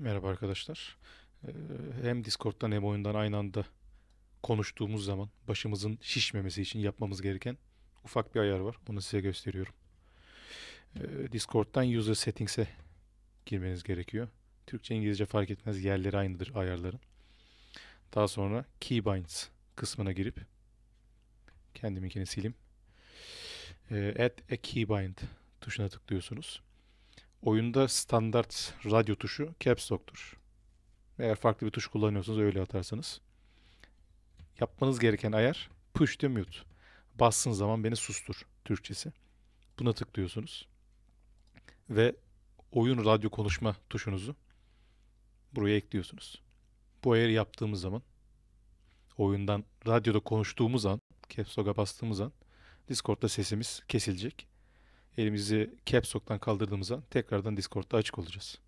Merhaba arkadaşlar. Ee, hem Discord'dan hem oyundan aynı anda konuştuğumuz zaman başımızın şişmemesi için yapmamız gereken ufak bir ayar var. Onu size gösteriyorum. Ee, Discord'dan User Settings'e girmeniz gerekiyor. Türkçe İngilizce fark etmez yerleri aynıdır ayarların. Daha sonra Keybinds kısmına girip kendiminkini silim. Ee, add a Keybind tuşuna tıklıyorsunuz oyunda standart radyo tuşu caps lock'tur. Eğer farklı bir tuş kullanıyorsanız öyle atarsanız. Yapmanız gereken ayar push to mute. Bassın zaman beni sustur Türkçesi. Buna tıklıyorsunuz. Ve oyun radyo konuşma tuşunuzu buraya ekliyorsunuz. Bu ayarı yaptığımız zaman oyundan radyoda konuştuğumuz an, caps lock'a bastığımız an Discord'da sesimiz kesilecek elimizi Capsok'tan kaldırdığımızda tekrardan Discord'da açık olacağız.